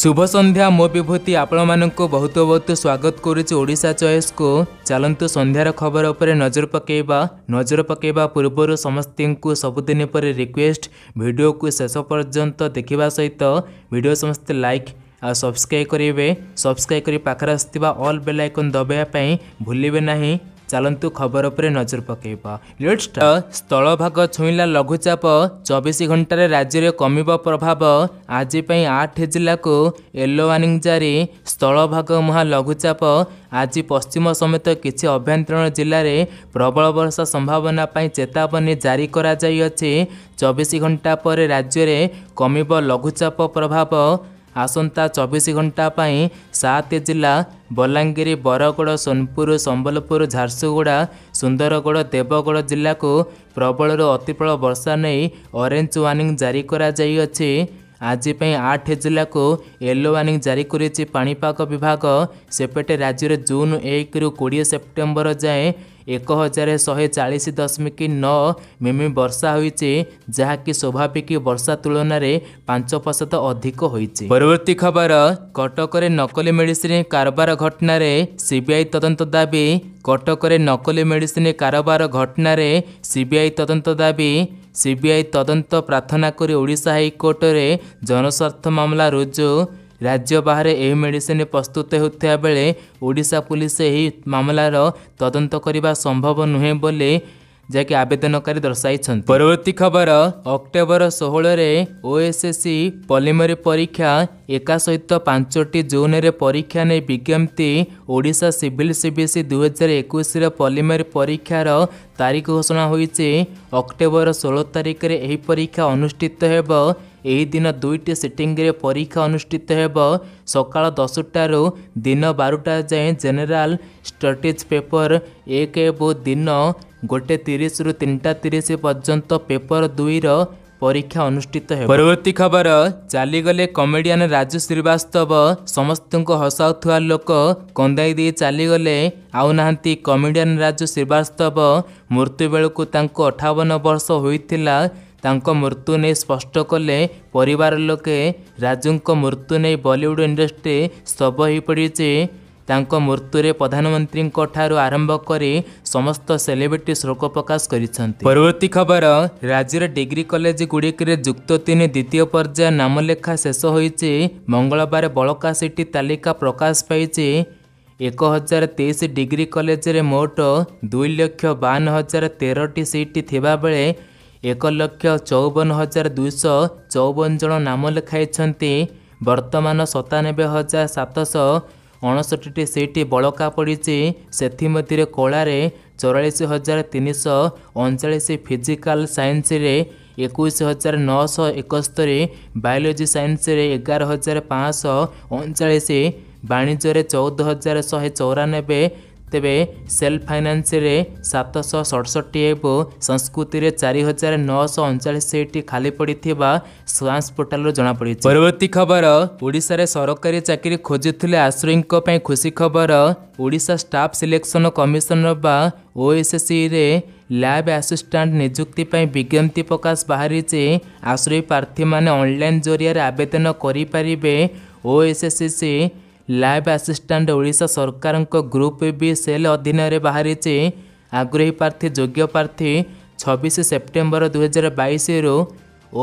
শুভ সন্ধ্যা মো বিভূতি আপনার বহুত বহুত স্বাগত করুছি ওড়শা চয়েসকু চালু সন্ধ্যার খবর উপরে নজর পকাইবা নজর পকাইবা পূর্বর সমস্ত সবুদিন পরে রিকোয়েস্ট ভিডিওকু শেষ পর্যন্ত দেখা সহিত ভিডিও সমস্ত লাইক ଆଉ ସବସ୍କ୍ରାଇବ୍ କରିବେ ସବସ୍କ୍ରାଇବ୍ କରି ପାଖରେ ଆସୁଥିବା ଅଲ୍ ବେଲ୍ ଆଇକନ୍ ଦବାଇବା ପାଇଁ ଭୁଲିବେ ନାହିଁ ଚାଲନ୍ତୁ ଖବର ଉପରେ ନଜର ପକାଇବା ଲେଟ ସ୍ଥଳଭାଗ ଛୁଇଁଲା ଲଘୁଚାପ ଚବିଶ ଘଣ୍ଟାରେ ରାଜ୍ୟରେ କମିବ ପ୍ରଭାବ ଆଜି ପାଇଁ ଆଠ ଜିଲ୍ଲାକୁ ୟେଲୋ ୱାର୍ଣ୍ଣିଂ ଜାରି ସ୍ଥଳଭାଗ ମୁହାଁ ଲଘୁଚାପ ଆଜି ପଶ୍ଚିମ ସମେତ କିଛି ଆଭ୍ୟନ୍ତରୀଣ ଜିଲ୍ଲାରେ ପ୍ରବଳ ବର୍ଷା ସମ୍ଭାବନା ପାଇଁ ଚେତାବନୀ ଜାରି କରାଯାଇଅଛି ଚବିଶ ଘଣ୍ଟା ପରେ ରାଜ୍ୟରେ କମିବ ଲଘୁଚାପ ପ୍ରଭାବ ଆସନ୍ତା ଚବିଶ ଘଣ୍ଟା ପାଇଁ ସାତ ଜିଲ୍ଲା ବଲାଙ୍ଗୀର ବରଗଡ଼ ସୋନପୁର ସମ୍ବଲପୁର ଝାରସୁଗୁଡ଼ା ସୁନ୍ଦରଗଡ଼ ଦେବଗଡ଼ ଜିଲ୍ଲାକୁ ପ୍ରବଳରୁ ଅତିପ୍ରବଳ ବର୍ଷା ନେଇ ଅରେଞ୍ଜ ୱାର୍ଣ୍ଣିଂ ଜାରି କରାଯାଇଅଛି ଆଜି ପାଇଁ ଆଠ ଜିଲ୍ଲାକୁ ୟେଲୋ ୱାର୍ଣ୍ଣିଂ ଜାରି କରିଛି ପାଣିପାଗ ବିଭାଗ ସେପଟେ ରାଜ୍ୟରେ ଜୁନ୍ ଏକରୁ କୋଡ଼ିଏ ସେପ୍ଟେମ୍ବର ଯାଏଁ ଏକ ହଜାର ଶହେ ଚାଳିଶ ଦଶମିକ ନଅ ମିମି ବର୍ଷା ହୋଇଛି ଯାହାକି ସ୍ୱାଭାବିକ ବର୍ଷା ତୁଳନାରେ ପାଞ୍ଚ ପ୍ରତିଶତ ଅଧିକ ହୋଇଛି ପରବର୍ତ୍ତୀ ଖବର କଟକରେ ନକଲି ମେଡିସିନ କାରବାର ଘଟଣାରେ ସିବିଆଇ ତଦନ୍ତ ଦାବି କଟକରେ ନକଲି ମେଡିସିନ କାରବାର ଘଟଣାରେ ସିବିଆଇ ତଦନ୍ତ ଦାବି ସିବିଆଇ ତଦନ୍ତ ପ୍ରାର୍ଥନା କରି ଓଡ଼ିଶା ହାଇକୋର୍ଟରେ ଜନସ୍ୱାର୍ଥ ମାମଲା ରୁଜୁ ରାଜ୍ୟ ବାହାରେ ଏହି ମେଡ଼ିସିନ ପ୍ରସ୍ତୁତ ହେଉଥିବା ବେଳେ ଓଡ଼ିଶା ପୋଲିସ ଏହି ମାମଲାର ତଦନ୍ତ କରିବା ସମ୍ଭବ ନୁହେଁ ବୋଲି ଯାହାକି ଆବେଦନକାରୀ ଦର୍ଶାଇଛନ୍ତି ପରବର୍ତ୍ତୀ ଖବର ଅକ୍ଟୋବର ଷୋହଳରେ ଓଏସ୍ଏସ୍ସି ପଲିମରୀ ପରୀକ୍ଷା ଏକା ସହିତ ପାଞ୍ଚଟି ଜୋନ୍ରେ ପରୀକ୍ଷା ନେଇ ବିଜ୍ଞପ୍ତି ଓଡ଼ିଶା ସିଭିଲ୍ ସିବିଏସ୍ଇ ଦୁଇହଜାର ଏକୋଇଶର ପଲିମାରୀ ପରୀକ୍ଷାର ତାରିଖ ଘୋଷଣା ହୋଇଛି ଅକ୍ଟୋବର ଷୋହଳ ତାରିଖରେ ଏହି ପରୀକ୍ଷା ଅନୁଷ୍ଠିତ ହେବ ଏହି ଦିନ ଦୁଇଟି ସିଟିଂରେ ପରୀକ୍ଷା ଅନୁଷ୍ଠିତ ହେବ ସକାଳ ଦଶଟାରୁ ଦିନ ବାରଟା ଯାଏଁ ଜେନେରାଲ ଷ୍ଟଡିଜ୍ ପେପର ଏକ ଏବଂ ଦିନ ଗୋଟେ ତିରିଶରୁ ତିନିଟା ତିରିଶ ପର୍ଯ୍ୟନ୍ତ ପେପର ଦୁଇର ପରୀକ୍ଷା ଅନୁଷ୍ଠିତ ହେବ ପରବର୍ତ୍ତୀ ଖବର ଚାଲିଗଲେ କମେଡ଼ିଆନ୍ ରାଜୁ ଶ୍ରୀବାସ୍ତବ ସମସ୍ତଙ୍କୁ ହସାଉଥିବା ଲୋକ କନ୍ଦାଇ ଦେଇ ଚାଲିଗଲେ ଆଉ ନାହାନ୍ତି କମେଡ଼ିଆନ୍ ରାଜୁ ଶ୍ରୀବାସ୍ତବ ମୃତ୍ୟୁ ବେଳକୁ ତାଙ୍କୁ ଅଠାବନ ବର୍ଷ ହୋଇଥିଲା ତାଙ୍କ ମୃତ୍ୟୁ ନେଇ ସ୍ପଷ୍ଟ କଲେ ପରିବାର ଲୋକେ ରାଜୁଙ୍କ ମୃତ୍ୟୁ ନେଇ ବଲିଉଡ଼ ଇଣ୍ଡଷ୍ଟ୍ରି ସ୍ତବ ହୋଇପଡ଼ିଛି ତାଙ୍କ ମୃତ୍ୟୁରେ ପ୍ରଧାନମନ୍ତ୍ରୀଙ୍କ ଠାରୁ ଆରମ୍ଭ କରି ସମସ୍ତ ସେଲିବ୍ରିଟି ଶୋକ ପ୍ରକାଶ କରିଛନ୍ତି ପରବର୍ତ୍ତୀ ଖବର ରାଜ୍ୟର ଡିଗ୍ରୀ କଲେଜ ଗୁଡ଼ିକରେ ଯୁକ୍ତ ତିନି ଦ୍ୱିତୀୟ ପର୍ଯ୍ୟାୟ ନାମଲେଖା ଶେଷ ହୋଇଛି ମଙ୍ଗଳବାର ବଳକା ସିଟି ତାଲିକା ପ୍ରକାଶ ପାଇଛି ଏକ ହଜାର ତେଇଶ ଡିଗ୍ରୀ କଲେଜରେ ମୋଟ ଦୁଇ ଲକ୍ଷ ବାଉନ ହଜାର ତେରଟି ସିଟ୍ ଥିବାବେଳେ ଏକ ଲକ୍ଷ ଚଉବନ ହଜାର ଦୁଇଶହ ଚଉବନ ଜଣ ନାମ ଲେଖାଇଛନ୍ତି ବର୍ତ୍ତମାନ ସତାନବେ ହଜାର ସାତଶହ ଅଣଷଠିଟି ସିଟ୍ ବଳକା ପଡ଼ିଛି ସେଥିମଧ୍ୟରେ କଳାରେ ଚଉରାଳିଶ ହଜାର ତିନିଶହ ଅଣଚାଳିଶ ଫିଜିକାଲ ସାଇନ୍ସରେ ଏକୋଇଶ ହଜାର ନଅଶହ ଏକସ୍ତରି ବାୟୋଲୋଜି ସାଇନ୍ସରେ ଏଗାର ହଜାର ପାଞ୍ଚଶହ ଅଣଚାଳିଶ ବାଣିଜ୍ୟରେ ଚଉଦ ହଜାର ଶହେ ଚଉରାନବେ ତେବେ ସେଲ୍ଫ ଫାଇନାନ୍ସରେ ସାତଶହ ସଡ଼ଷଠି ଏବଂ ସଂସ୍କୃତିରେ ଚାରି ହଜାର ନଅଶହ ଅଣଚାଳିଶ ସିଟ୍ ଖାଲି ପଡ଼ିଥିବା ସ୍ୱାଂସ ପୋର୍ଟାଲରୁ ଜଣାପଡ଼ିଛି ପରବର୍ତ୍ତୀ ଖବର ଓଡ଼ିଶାରେ ସରକାରୀ ଚାକିରି ଖୋଜୁଥିଲେ ଆଶ୍ରୟୀଙ୍କ ପାଇଁ ଖୁସି ଖବର ଓଡ଼ିଶା ଷ୍ଟାଫ୍ ସିଲେକ୍ସନ କମିଶନର ବା ଓଏସ୍ସିରେ ଲ୍ୟାବ୍ ଆସିଷ୍ଟାଣ୍ଟ ନିଯୁକ୍ତି ପାଇଁ ବିଜ୍ଞପ୍ତି ପ୍ରକାଶ ବାହାରିଛି ଆଶ୍ରୟୀ ପ୍ରାର୍ଥୀମାନେ ଅନଲାଇନ୍ ଜରିଆରେ ଆବେଦନ କରିପାରିବେ ଓଏସ୍ଏସ୍ସି ଲାଇଭ୍ ଆସିଷ୍ଟାଣ୍ଟ ଓଡ଼ିଶା ସରକାରଙ୍କ ଗ୍ରୁପ୍ ବି ସେଲ୍ ଅଧୀନରେ ବାହାରିଛି ଆଗ୍ରହୀ ପ୍ରାର୍ଥୀ ଯୋଗ୍ୟ ପ୍ରାର୍ଥୀ ଛବିଶ ସେପ୍ଟେମ୍ବର ଦୁଇହଜାର ବାଇଶରୁ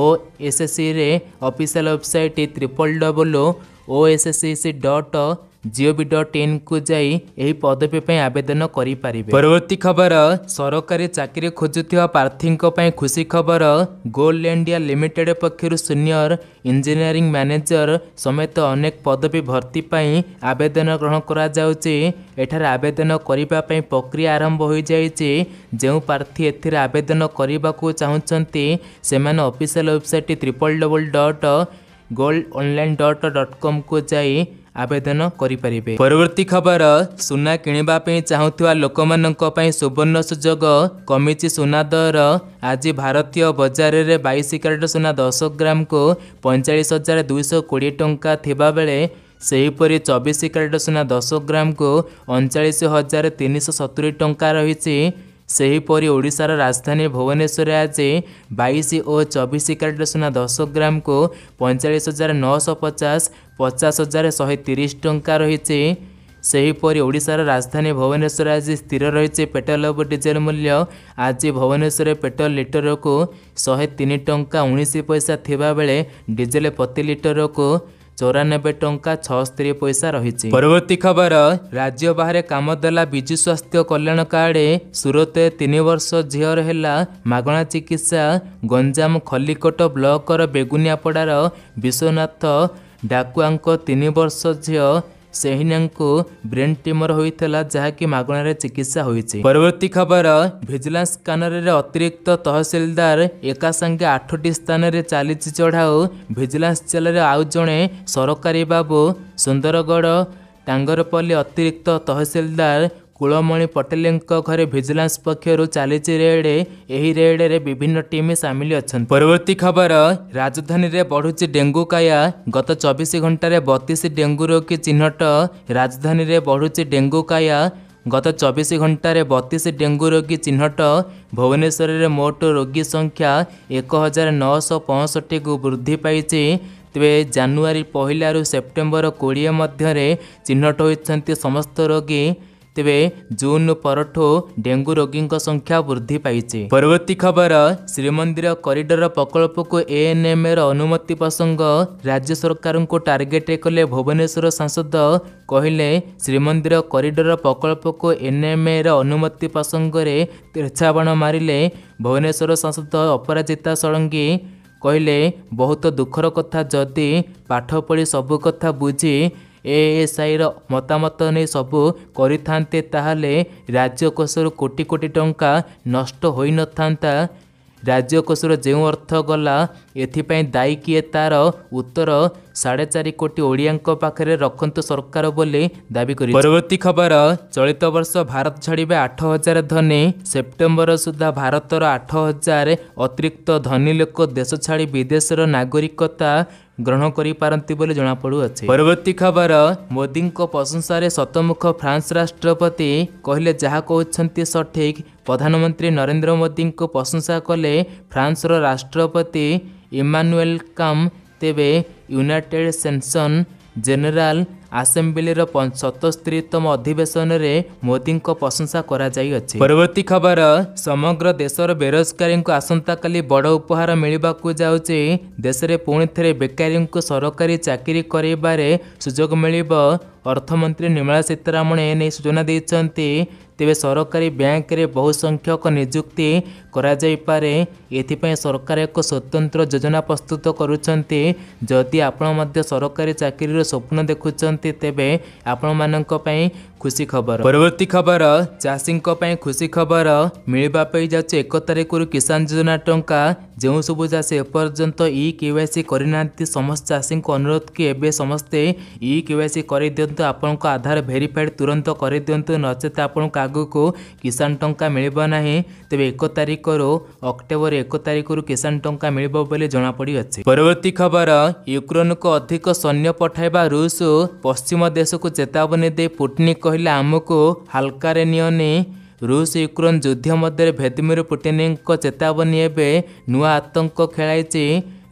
ଓ ଏସ୍ଏସ୍ସିରେ official website triple W O SSC dot GOB dot ଇନ୍କୁ ଯାଇ ଏହି ପଦବୀ ପାଇଁ ଆବେଦନ କରିପାରିବେ ପରବର୍ତ୍ତୀ ଖବର ସରକାରୀ ଚାକିରି ଖୋଜୁଥିବା ପ୍ରାର୍ଥୀଙ୍କ ପାଇଁ ଖୁସି ଖବର ଗୋଲ୍ଡ ଇଣ୍ଡିଆ ଲିମିଟେଡ୍ ପକ୍ଷରୁ ସିନିୟର ଇଞ୍ଜିନିୟରିଂ ମ୍ୟାନେଜର ସମେତ ଅନେକ ପଦବୀ ଭର୍ତ୍ତି ପାଇଁ ଆବେଦନ ଗ୍ରହଣ କରାଯାଉଛି ଏଠାରେ ଆବେଦନ କରିବା ପାଇଁ ପ୍ରକ୍ରିୟା ଆରମ୍ଭ ହୋଇଯାଇଛି ଯେଉଁ ପ୍ରାର୍ଥୀ ଏଥିରେ ଆବେଦନ କରିବାକୁ ଚାହୁଁଛନ୍ତି ସେମାନେ official website triple double dot gold online dot dot କମ୍କୁ ଯାଇ ଆବେଦନ କରିପାରିବେ ପରବର୍ତ୍ତୀ ଖବର ସୁନା କିଣିବା ପାଇଁ ଚାହୁଁଥିବା ଲୋକମାନଙ୍କ ପାଇଁ ସୁବର୍ଣ୍ଣ ସୁଯୋଗ କମିଛି ସୁନା ଦର ଆଜି ଭାରତୀୟ ବଜାରରେ ବାଇଶ କ୍ୟାରେଟ୍ ସୁନା ଦଶ ଗ୍ରାମକୁ ପଇଁଚାଳିଶ ହଜାର ଦୁଇଶହ କୋଡ଼ିଏ ଟଙ୍କା ଥିବାବେଳେ ସେହିପରି ଚବିଶ କ୍ୟାରେଟ୍ ସୁନା ଦଶ ଗ୍ରାମକୁ ଅଣଚାଳିଶ ହଜାର ତିନିଶହ ସତୁରି ଟଙ୍କା ରହିଛି ସେହିପରି ଓଡ଼ିଶାର ରାଜଧାନୀ ଭୁବନେଶ୍ୱରରେ ଆଜି ବାଇଶ ଓ ଚବିଶ କ୍ୟାରେଟ୍ ସୁନା ଦଶ ଗ୍ରାମକୁ ପଇଁଚାଳିଶ ହଜାର ନଅଶହ ପଚାଶ ପଚାଶ ହଜାର ଶହେ ତିରିଶ ଟଙ୍କା ରହିଛି ସେହିପରି ଓଡ଼ିଶାର ରାଜଧାନୀ ଭୁବନେଶ୍ୱର ଆଜି ସ୍ଥିର ରହିଛି ପେଟ୍ରୋଲ ଓ ଡିଜେଲ ମୂଲ୍ୟ ଆଜି ଭୁବନେଶ୍ୱରରେ ପେଟ୍ରୋଲ ଲିଟରକୁ ଶହେ ତିନି ଟଙ୍କା ଉଣେଇଶ ପଇସା ଥିବାବେଳେ ଡିଜେଲ ପ୍ରତି ଲିଟରକୁ ଚଉରାନବେ ଟଙ୍କା ଛଅସ୍ତରୀ ପଇସା ରହିଛି ପରବର୍ତ୍ତୀ ଖବର ରାଜ୍ୟ ବାହାରେ କାମ ଦେଲା ବିଜୁ ସ୍ୱାସ୍ଥ୍ୟ କଲ୍ୟାଣ କାର୍ଡ ସୁରତରେ ତିନି ବର୍ଷ ଝିଅର ହେଲା ମାଗଣା ଚିକିତ୍ସା ଗଞ୍ଜାମ ଖଲିକୋଟ ବ୍ଲକର ବେଗୁନିଆପଡ଼ାର ବିଶ୍ୱନାଥ ଡାକୁଆଙ୍କ ତିନି ବର୍ଷ ଝିଅ ସେହିନାଙ୍କୁ ବ୍ରେନ୍ ଟ୍ୟୁମର ହୋଇଥିଲା ଯାହାକି ମାଗଣାରେ ଚିକିତ୍ସା ହୋଇଛି ପରବର୍ତ୍ତୀ ଖବର ଭିଜିଲାନ୍ସ କାନରରେ ଅତିରିକ୍ତ ତହସିଲଦାର ଏକା ସାଙ୍ଗେ ଆଠଟି ସ୍ଥାନରେ ଚାଲିଛି ଚଢ଼ାଉ ଭିଜିଲାନ୍ସ ଜେଲାରେ ଆଉ ଜଣେ ସରକାରୀ ବାବୁ ସୁନ୍ଦରଗଡ଼ ଟାଙ୍ଗରପଲ୍ଲୀ ଅତିରିକ୍ତ ତହସିଲଦାର କୁଳମଣି ପଟେଲଙ୍କ ଘରେ ଭିଜିଲାନ୍ସ ପକ୍ଷରୁ ଚାଲିଛି ରେଡ୍ ଏହି ରେଡ୍ରେ ବିଭିନ୍ନ ଟିମ୍ ସାମିଲ ଅଛନ୍ତି ପରବର୍ତ୍ତୀ ଖବର ରାଜଧାନୀରେ ବଢ଼ୁଛି ଡେଙ୍ଗୁ କାୟା ଗତ ଚବିଶ ଘଣ୍ଟାରେ ବତିଶ ଡେଙ୍ଗୁ ରୋଗୀ ଚିହ୍ନଟ ରାଜଧାନୀରେ ବଢ଼ୁଛି ଡେଙ୍ଗୁ କାୟା ଗତ ଚବିଶ ଘଣ୍ଟାରେ ବତିଶ ଡେଙ୍ଗୁ ରୋଗୀ ଚିହ୍ନଟ ଭୁବନେଶ୍ୱରରେ ମୋଟ ରୋଗୀ ସଂଖ୍ୟା ଏକ ହଜାର ନଅଶହ ପଞ୍ଚଷଠିକୁ ବୃଦ୍ଧି ପାଇଛି ତେବେ ଜାନୁଆରୀ ପହିଲାରୁ ସେପ୍ଟେମ୍ବର କୋଡ଼ିଏ ମଧ୍ୟରେ ଚିହ୍ନଟ ହୋଇଛନ୍ତି ସମସ୍ତ ରୋଗୀ ତେବେ ଜୁନ୍ ପରଠୁ ଡେଙ୍ଗୁ ରୋଗୀଙ୍କ ସଂଖ୍ୟା ବୃଦ୍ଧି ପାଇଛି ପରବର୍ତ୍ତୀ ଖବର ଶ୍ରୀମନ୍ଦିର କରିଡର ପ୍ରକଳ୍ପକୁ ଏଏନ୍ଏମ୍ଏର ଅନୁମତି ପ୍ରସଙ୍ଗ ରାଜ୍ୟ ସରକାରଙ୍କୁ ଟାର୍ଗେଟ୍ କଲେ ଭୁବନେଶ୍ୱର ସାଂସଦ କହିଲେ ଶ୍ରୀମନ୍ଦିର କରିଡର ପ୍ରକଳ୍ପକୁ ଏନ୍ଏମ୍ଏର ଅନୁମତି ପ୍ରସଙ୍ଗରେ ତୀର୍ଛାବାଣ ମାରିଲେ ଭୁବନେଶ୍ୱର ସାଂସଦ ଅପରାଜିତା ଷଡ଼ଙ୍ଗୀ କହିଲେ ବହୁତ ଦୁଃଖର କଥା ଯଦି ପାଠ ପଢ଼ି ସବୁ କଥା ବୁଝି ଏଏସ୍ଆଇର ମତାମତ ନେଇ ସବୁ କରିଥାନ୍ତେ ତାହେଲେ ରାଜ୍ୟକୋଷରୁ କୋଟି କୋଟି ଟଙ୍କା ନଷ୍ଟ ହୋଇନଥାନ୍ତା ରାଜ୍ୟକୋଷର ଯେଉଁ ଅର୍ଥ ଗଲା ଏଥିପାଇଁ ଦାୟୀ କିଏ ତା'ର ଉତ୍ତର ସାଢ଼େ ଚାରି କୋଟି ଓଡ଼ିଆଙ୍କ ପାଖରେ ରଖନ୍ତୁ ସରକାର ବୋଲି ଦାବି କରି ପରବର୍ତ୍ତୀ ଖବର ଚଳିତ ବର୍ଷ ଭାରତ ଛାଡ଼ିବେ ଆଠ ହଜାର ଧନୀ ସେପ୍ଟେମ୍ବର ସୁଦ୍ଧା ଭାରତର ଆଠ ହଜାର ଅତିରିକ୍ତ ଧନୀ ଲୋକ ଦେଶ ଛାଡ଼ି ବିଦେଶର ନାଗରିକତା ଗ୍ରହଣ କରିପାରନ୍ତି ବୋଲି ଜଣାପଡ଼ୁଅଛି ପରବର୍ତ୍ତୀ ଖବର ମୋଦିଙ୍କ ପ୍ରଶଂସାରେ ଶତମୁଖ ଫ୍ରାନ୍ସ ରାଷ୍ଟ୍ରପତି କହିଲେ ଯାହା କହୁଛନ୍ତି ସଠିକ୍ ପ୍ରଧାନମନ୍ତ୍ରୀ ନରେନ୍ଦ୍ର ମୋଦିଙ୍କୁ ପ୍ରଶଂସା କଲେ ଫ୍ରାନ୍ସର ରାଷ୍ଟ୍ରପତି ଇମାନୁଏଲ କାମ୍ ତେବେ ୟୁନାଇଟେଡ୍ ସେନ୍ସନ୍ ଜେନେରାଲ୍ ଆସେମ୍ବିଲିର ସତସ୍ତରୀତମ ଅଧିବେଶନରେ ମୋଦିଙ୍କ ପ୍ରଶଂସା କରାଯାଇଅଛି ପରବର୍ତ୍ତୀ ଖବର ସମଗ୍ର ଦେଶର ବେରୋଜଗାରୀଙ୍କୁ ଆସନ୍ତାକାଲି ବଡ଼ ଉପହାର ମିଳିବାକୁ ଯାଉଛି ଦେଶରେ ପୁଣି ଥରେ ବେକାରୀଙ୍କୁ ସରକାରୀ ଚାକିରି କରାଇବାରେ ସୁଯୋଗ ମିଳିବ ଅର୍ଥମନ୍ତ୍ରୀ ନିର୍ମଳା ସୀତାରମଣ ଏନେଇ ସୂଚନା ଦେଇଛନ୍ତି ତେବେ ସରକାରୀ ବ୍ୟାଙ୍କରେ ବହୁ ସଂଖ୍ୟକ ନିଯୁକ୍ତି କରାଯାଇପାରେ ଏଥିପାଇଁ ସରକାର ଏକ ସ୍ୱତନ୍ତ୍ର ଯୋଜନା ପ୍ରସ୍ତୁତ କରୁଛନ୍ତି ଯଦି ଆପଣ ମଧ୍ୟ ସରକାରୀ ଚାକିରିର ସ୍ୱପ୍ନ ଦେଖୁଛନ୍ତି ତେବେ ଆପଣମାନଙ୍କ ପାଇଁ ଖୁସି ଖବର ପରବର୍ତ୍ତୀ ଖବର ଚାଷୀଙ୍କ ପାଇଁ ଖୁସି ଖବର ମିଳିବା ପାଇଁ ଯାଉଛି ଏକ ତାରିଖରୁ କିଷାନ ଯୋଜନା ଟଙ୍କା ଯେଉଁ ସବୁ ଚାଷୀ ଏପର୍ଯ୍ୟନ୍ତ ଇ କେୱାଇସି କରିନାହାନ୍ତି ସମସ୍ତ ଚାଷୀଙ୍କୁ ଅନୁରୋଧ କି ଏବେ ସମସ୍ତେ ଇ କେୱାଇସି କରିଦିଅନ୍ତୁ ଆପଣଙ୍କ ଆଧାର ଭେରିଫାଏଡ୍ ତୁରନ୍ତ କରିଦିଅନ୍ତୁ ନଚେତ ଆପଣଙ୍କୁ ଆଗକୁ କିଷାନ ଟଙ୍କା ମିଳିବ ନାହିଁ ତେବେ ଏକ ତାରିଖରୁ ଅକ୍ଟୋବର ଏକ ତାରିଖରୁ କିଷାନ ଟଙ୍କା ମିଳିବ ବୋଲି ଜଣାପଡ଼ିଅଛି ପରବର୍ତ୍ତୀ ଖବର ୟୁକ୍ରେନ୍କୁ ଅଧିକ ସୈନ୍ୟ ପଠାଇବା ରୁଷ ପଶ୍ଚିମ ଦେଶକୁ ଚେତାବନୀ ଦେଇ ପୁଟନିକ କହିଲେ ଆମକୁ ହାଲକାରେ ନିଅନି ରୁଷ ୟୁକ୍ରେନ୍ ଯୁଦ୍ଧ ମଧ୍ୟରେ ଭ୍ଲାଦିମିର ପୁଟିନିଙ୍କ ଚେତାବନୀ ଏବେ ନୂଆ ଆତଙ୍କ ଖେଳାଇଛି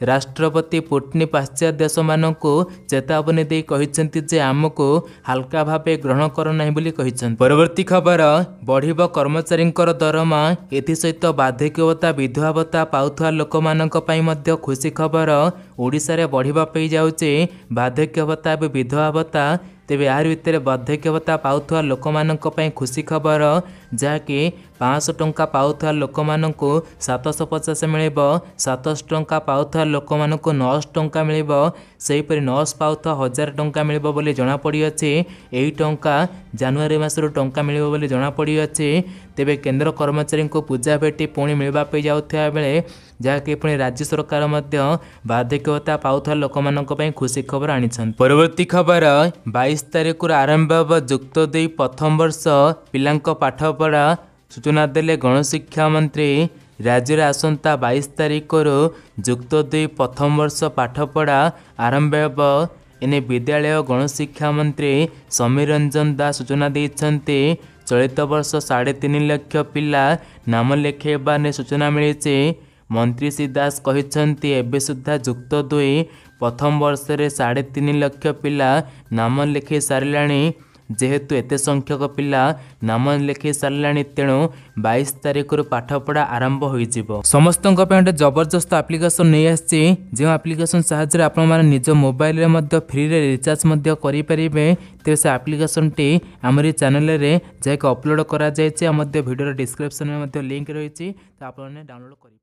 ରାଷ୍ଟ୍ରପତି ପୁଟିନ ପାଶ୍ଚାତ୍ୟ ଦେଶମାନଙ୍କୁ ଚେତାବନୀ ଦେଇ କହିଛନ୍ତି ଯେ ଆମକୁ ହାଲକା ଭାବେ ଗ୍ରହଣ କରନାହିଁ ବୋଲି କହିଛନ୍ତି ପରବର୍ତ୍ତୀ ଖବର ବଢ଼ିବ କର୍ମଚାରୀଙ୍କର ଦରମା ଏଥିସହିତ ବାର୍ଦ୍ଧକ୍ୟ ଭତ୍ତା ବିଧବା ଭତ୍ତା ପାଉଥିବା ଲୋକମାନଙ୍କ ପାଇଁ ମଧ୍ୟ ଖୁସି ଖବର ଓଡ଼ିଶାରେ ବଢ଼ିବା ପାଇଁ ଯାଉଛି ବାର୍ଦ୍ଧକ୍ୟ ଭତ୍ତା ଏବେ ବିଧବା ଭତ୍ତା ତେବେ ଏହାରି ଭିତରେ ବାର୍ଦ୍ଧକ୍ୟ ଭତ୍ତା ପାଉଥିବା ଲୋକମାନଙ୍କ ପାଇଁ ଖୁସି ଖବର ଯାହାକି ପାଞ୍ଚଶହ ଟଙ୍କା ପାଉଥିବା ଲୋକମାନଙ୍କୁ ସାତଶହ ପଚାଶ ମିଳିବ ସାତଶହ ଟଙ୍କା ପାଉଥିବା ଲୋକମାନଙ୍କୁ ନଅଶହ ଟଙ୍କା ମିଳିବ ସେହିପରି ନଅଶହ ପାଉଥିବା ହଜାର ଟଙ୍କା ମିଳିବ ବୋଲି ଜଣାପଡ଼ିଅଛି ଏହି ଟଙ୍କା ଜାନୁଆରୀ ମାସରୁ ଟଙ୍କା ମିଳିବ ବୋଲି ଜଣାପଡ଼ିଅଛି ତେବେ କେନ୍ଦ୍ର କର୍ମଚାରୀଙ୍କୁ ପୂଜା ଭେଟି ପୁଣି ମିଳିବା ପାଇଁ ଯାଉଥିବା ବେଳେ ଯାହାକି ପୁଣି ରାଜ୍ୟ ସରକାର ମଧ୍ୟ ବାର୍ଦ୍ଧକ୍ୟତା ପାଉଥିବା ଲୋକମାନଙ୍କ ପାଇଁ ଖୁସି ଖବର ଆଣିଛନ୍ତି ପରବର୍ତ୍ତୀ ଖବର ବାଇଶ ତାରିଖରୁ ଆରମ୍ଭ ହେବ ଯୁକ୍ତ ଦୁଇ ପ୍ରଥମ ବର୍ଷ ପିଲାଙ୍କ ପାଠ କେନ୍ଦ୍ରାପଡ଼ା ସୂଚନା ଦେଲେ ଗଣଶିକ୍ଷା ମନ୍ତ୍ରୀ ରାଜ୍ୟରେ ଆସନ୍ତା ବାଇଶ ତାରିଖରୁ ଯୁକ୍ତ ଦୁଇ ପ୍ରଥମ ବର୍ଷ ପାଠପଢ଼ା ଆରମ୍ଭ ହେବ ଏନେ ବିଦ୍ୟାଳୟ ଗଣଶିକ୍ଷା ମନ୍ତ୍ରୀ ସମୀର ରଞ୍ଜନ ଦାସ ସୂଚନା ଦେଇଛନ୍ତି ଚଳିତ ବର୍ଷ ସାଢ଼େ ତିନି ଲକ୍ଷ ପିଲା ନାମ ଲେଖାଇବା ନେଇ ସୂଚନା ମିଳିଛି ମନ୍ତ୍ରୀ ଶ୍ରୀ ଦାସ କହିଛନ୍ତି ଏବେ ସୁଦ୍ଧା ଯୁକ୍ତ ଦୁଇ ପ୍ରଥମ ବର୍ଷରେ ସାଢ଼େ ତିନି ଲକ୍ଷ ପିଲା ନାମ ଲେଖାଇ ସାରିଲାଣି ଯେହେତୁ ଏତେ ସଂଖ୍ୟକ ପିଲା ନାମ ଲେଖି ସାରିଲାଣି ତେଣୁ ବାଇଶ ତାରିଖରୁ ପାଠପଢ଼ା ଆରମ୍ଭ ହୋଇଯିବ ସମସ୍ତଙ୍କ ପାଇଁ ଗୋଟେ ଜବରଦସ୍ତ ଆପ୍ଲିକେସନ୍ ନେଇ ଆସିଛି ଯେଉଁ ଆପ୍ଲିକେସନ୍ ସାହାଯ୍ୟରେ ଆପଣମାନେ ନିଜ ମୋବାଇଲରେ ମଧ୍ୟ ଫ୍ରିରେ ରିଚାର୍ଜ ମଧ୍ୟ କରିପାରିବେ ତେବେ ସେ ଆପ୍ଲିକେସନ୍ଟି ଆମର ଏଇ ଚ୍ୟାନେଲରେ ଯାହାକି ଅପଲୋଡ଼ କରାଯାଇଛି ଆଉ ମଧ୍ୟ ଭିଡ଼ିଓର ଡିସ୍କ୍ରିପସନ୍ରେ ମଧ୍ୟ ଲିଙ୍କ ରହିଛି ତ ଆପଣମାନେ ଡାଉନଲୋଡ଼ କରିପାରିବେ